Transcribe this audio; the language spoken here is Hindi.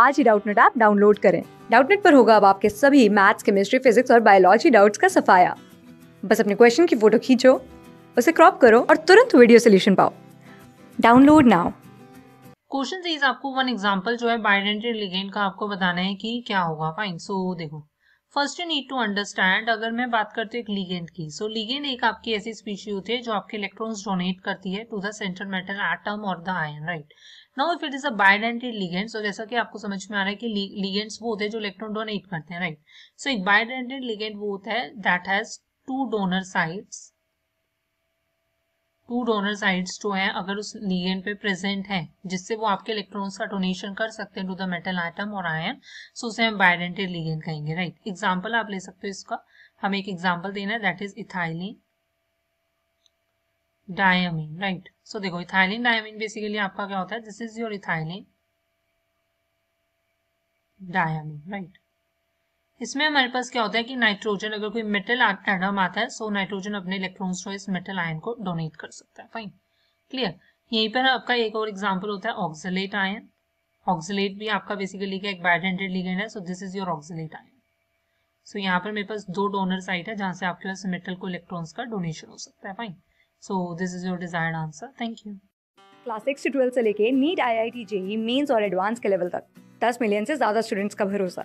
आज ही डाउटनेट ऐप डाउनलोड करें डाउटनेट पर होगा अब आपके सभी मैथ्स केमिस्ट्री फिजिक्स और बायोलॉजी डाउट्स का सफाया बस अपने क्वेश्चन की फोटो खींचो उसे क्रॉप करो और तुरंत वीडियो सोल्यूशन पाओ डाउनलोड नाउ क्वेश्चन आपको वन एग्जांपल जो है बाइडेंटेड लिगेंड का आपको बताना है कि क्या होगा फाइन सो so, देखो first you need to understand अगर मैं बात करती हूँ एक लीगेंड की सो so, लीगेंड एक आपकी ऐसी स्पीशी होती है जो आपके इलेक्ट्रॉन्स डोनेट करती है to the central metal atom और the ion right now if it is a bidentate ligand so जैसा कि आपको समझ में आ रहा है कि लीगेंड्स वो होते हैं जो इलेक्ट्रॉन डोनेट करते हैं राइट सो एक बायडेंटेड लीगेंड वो होता है that has two donor sides two donor sides जो है अगर उस लिगेंड पे प्रेजेंट है जिससे वो आपके इलेक्ट्रॉन्स का डोनेशन कर सकते हैं टू द मेटल आइटम और आयन सो उसे हम बायडेंटेड लिगेंड कहेंगे राइट right? एग्जाम्पल आप ले सकते हो इसका हम एक एग्जाम्पल देना है that is ethylene diamine right so देखो इथाइलिन डायमिन बेसिकली आपका क्या होता है this is your ethylene diamine right इसमें हमारे पास क्या होता है कि नाइट्रोजन अगर कोई मेटल एटम आता है सो नाइट्रोजन अपने इलेक्ट्रॉन्स को इस मेटल आयन को डोनेट कर सकता है फाइन क्लियर यहीं पर आपका एक और एग्जाम्पल होता है ऑक्सलेट आयन ऑक्सलेट भी आपका बेसिकली क्या एक बाइडेंटेड लिगेंड है so this is your oxalate ion so यहाँ पर मेरे पास दो डोनर साइट है जहाँ से आपके पास मेटल को इलेक्ट्रॉन्स का डोनेशन हो सकता है fine so this is your desired answer thank you class six से ट्वेल्थ से लेके NEET IIT JEE और एडवांस के लेवल तक दस मिलियन से ज़्यादा स्टूडेंट्स का भरोसा